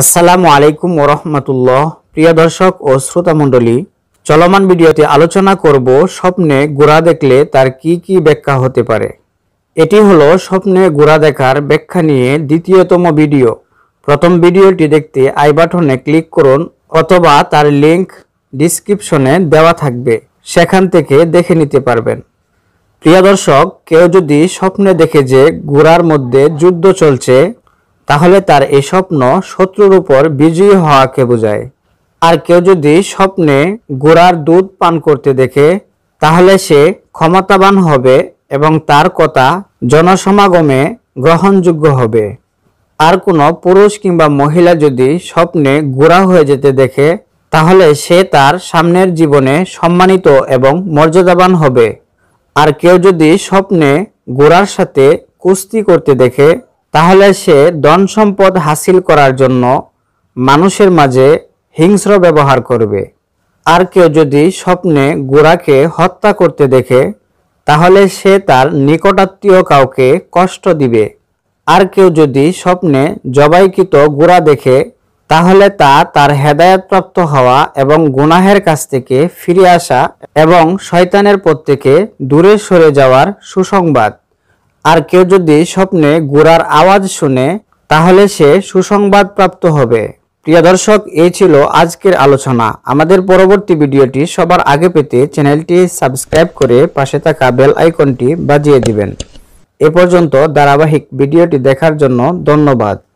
আসসালামু আলাইকুম ওরহমতুল্লাহ প্রিয় দর্শক ও শ্রোতা মণ্ডলী চলমান ভিডিওতে আলোচনা করব স্বপ্নে গোড়া দেখলে তার কি কি ব্যাখ্যা হতে পারে এটি হলো স্বপ্নে গোড়া দেখার ব্যাখ্যা নিয়ে দ্বিতীয়তম ভিডিও প্রথম ভিডিওটি দেখতে আই বাটনে ক্লিক করুন অথবা তার লিংক ডিসক্রিপশনে দেওয়া থাকবে সেখান থেকে দেখে নিতে পারবেন প্রিয় দর্শক কেউ যদি স্বপ্নে দেখে যে গোড়ার মধ্যে যুদ্ধ চলছে তাহলে তার এই স্বপ্ন শত্রুর উপর বিজয়ী হওয়াকে বোঝায় আর কেউ যদি স্বপ্নে গোড়ার দুধ পান করতে দেখে তাহলে সে ক্ষমতাবান হবে এবং তার কথা জনসমাগমে গ্রহণযোগ্য হবে আর কোনো পুরুষ কিংবা মহিলা যদি স্বপ্নে গোড়া হয়ে যেতে দেখে তাহলে সে তার সামনের জীবনে সম্মানিত এবং মর্যাদাবান হবে আর কেউ যদি স্বপ্নে গোড়ার সাথে কুস্তি করতে দেখে তাহলে সে ধন সম্পদ হাসিল করার জন্য মানুষের মাঝে হিংস্র ব্যবহার করবে আর কেউ যদি স্বপ্নে গোড়াকে হত্যা করতে দেখে তাহলে সে তার নিকটাত্মীয় কাউকে কষ্ট দিবে আর কেউ যদি স্বপ্নে জবাইকৃত গোড়া দেখে তাহলে তা তার হেদায়তপ্রাপ্ত হওয়া এবং গুনাহের কাছ থেকে ফিরে আসা এবং শয়তানের পথ থেকে দূরে সরে যাওয়ার সুসংবাদ আর কেউ যদি স্বপ্নে গোড়ার আওয়াজ শুনে তাহলে সে সুসংবাদ প্রাপ্ত হবে প্রিয় দর্শক এই ছিল আজকের আলোচনা আমাদের পরবর্তী ভিডিওটি সবার আগে পেতে চ্যানেলটি সাবস্ক্রাইব করে পাশে থাকা বেল আইকনটি বাজিয়ে দিবেন এ পর্যন্ত ধারাবাহিক ভিডিওটি দেখার জন্য ধন্যবাদ